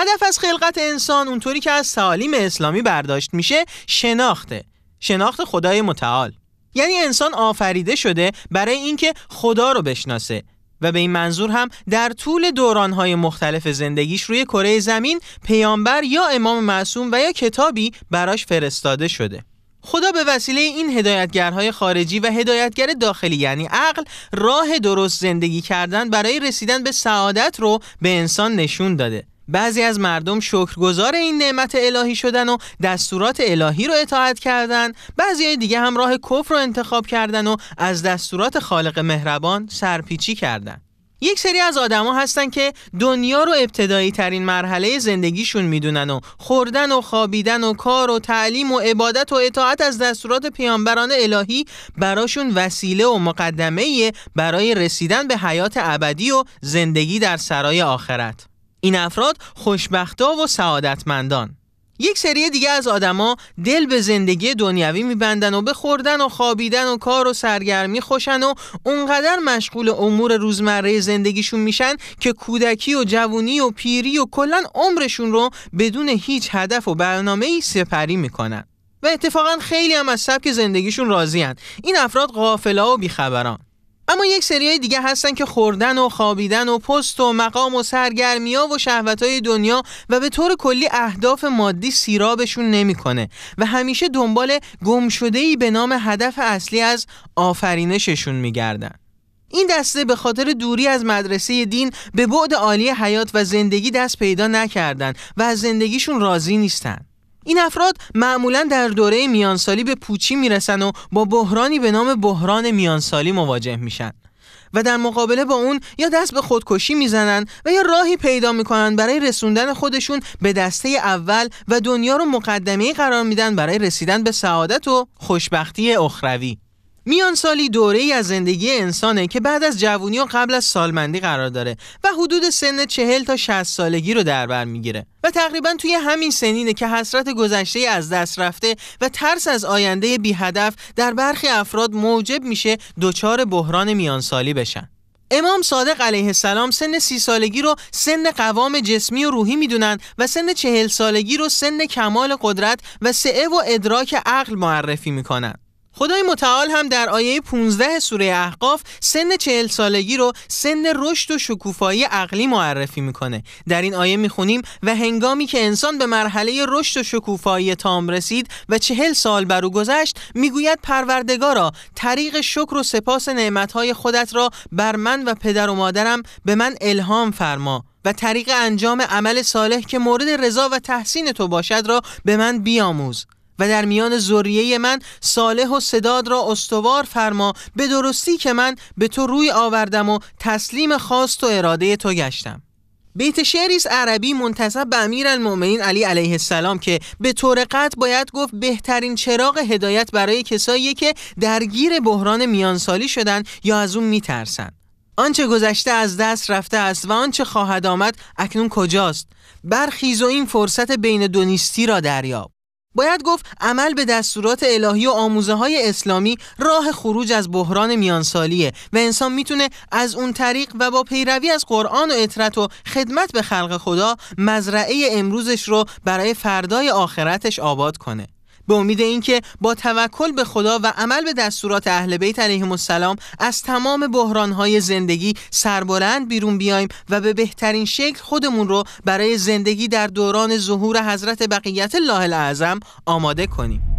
هدف از خلقت انسان اونطوری که از تعالیم اسلامی برداشت میشه شناخته شناخت خدای متعال یعنی انسان آفریده شده برای اینکه خدا رو بشناسه و به این منظور هم در طول دورانهای مختلف زندگیش روی کره زمین پیامبر یا امام معصوم و یا کتابی براش فرستاده شده خدا به وسیله این هدایتگرهای خارجی و هدایتگر داخلی یعنی عقل راه درست زندگی کردن برای رسیدن به سعادت رو به انسان نشون داده بعضی از مردم شکرگزار این نعمت الهی شدن و دستورات الهی رو اطاعت کردن بعضی دیگه هم راه کفر رو انتخاب کردن و از دستورات خالق مهربان سرپیچی کردن یک سری از آدما هستن که دنیا رو ابتدایی ترین مرحله زندگیشون میدونن و خوردن و خوابیدن و کار و تعلیم و عبادت و اطاعت از دستورات پیامبران الهی براشون وسیله و مقدمه برای رسیدن به حیات ابدی و زندگی در سرای آخرت این افراد خوشبختا و سعادتمندان یک سری دیگه از آدما دل به زندگی دنیوی میبندن و به خوردن و خوابیدن و کار و سرگرمی خوشن و اونقدر مشغول امور روزمره زندگیشون میشن که کودکی و جوونی و پیری و کلا عمرشون رو بدون هیچ هدف و برنامه ای سپری میکنن و اتفاقا خیلی هم از سبک زندگیشون راضی این افراد غافلا و بیخبران اما یک سریای دیگه هستن که خوردن و خوابیدن و پست و مقام و ها و های دنیا و به طور کلی اهداف مادی سیرابشون نمیکنه و همیشه دنبال ای به نام هدف اصلی از آفرینششون میگردن این دسته به خاطر دوری از مدرسه دین به بعد عالی حیات و زندگی دست پیدا نکردن و از زندگیشون راضی نیستن این افراد معمولا در دوره میانسالی به پوچی میرسن و با بحرانی به نام بحران میانسالی مواجه میشن و در مقابله با اون یا دست به خودکشی میزنن و یا راهی پیدا میکنن برای رسوندن خودشون به دسته اول و دنیا رو مقدمه قرار میدن برای رسیدن به سعادت و خوشبختی اخروی میان سالی دوره ای از زندگی انسانه که بعد از جوونی و قبل از سالمندی قرار داره و حدود سن چهل تا 60 سالگی رو در بر میگیره و تقریبا توی همین سنینه که حسرت گذشته از دست رفته و ترس از آینده بی هدف در برخی افراد موجب میشه دچار بحران میان سالی بشن امام صادق علیه السلام سن سی سالگی رو سن قوام جسمی و روحی میدونن و سن چهل سالگی رو سن کمال قدرت و سعه و ادراک عقل معرفی میکنن خدای متعال هم در آیه 15 سوره احقاف سن چهل سالگی رو سن رشد و شکوفایی عقلی معرفی میکنه در این آیه میخونیم و هنگامی که انسان به مرحله رشد و شکوفایی تام رسید و چهل سال بر او گذشت میگوید پروردگارا طریق شکر و سپاس نعمتهای خودت را بر من و پدر و مادرم به من الهام فرما و طریق انجام عمل صالح که مورد رضا و تحسین تو باشد را به من بیاموز و در میان ذریه من صالح و صداد را استوار فرما به درستی که من به تو روی آوردم و تسلیم خواست و اراده تو گشتم بیت شعری عربی منتصب به امیر علی علیه السلام که به طور قطع باید گفت بهترین چراغ هدایت برای کسایی که درگیر بحران میانسالی شدن یا از اون میترسن آنچه گذشته از دست رفته است و آنچه خواهد آمد اکنون کجاست برخیز و این فرصت بین دو نیستی را دریاب باید گفت عمل به دستورات الهی و آموزه های اسلامی راه خروج از بحران میانسالیه و انسان میتونه از اون طریق و با پیروی از قرآن و اطرت و خدمت به خلق خدا مزرعه امروزش رو برای فردای آخرتش آباد کنه به امید اینکه با توکل به خدا و عمل به دستورات اهل بیت علیهم السلام از تمام بحرانهای زندگی سربلند بیرون بیایم و به بهترین شکل خودمون رو برای زندگی در دوران ظهور حضرت بقیت الله الاعظم آماده کنیم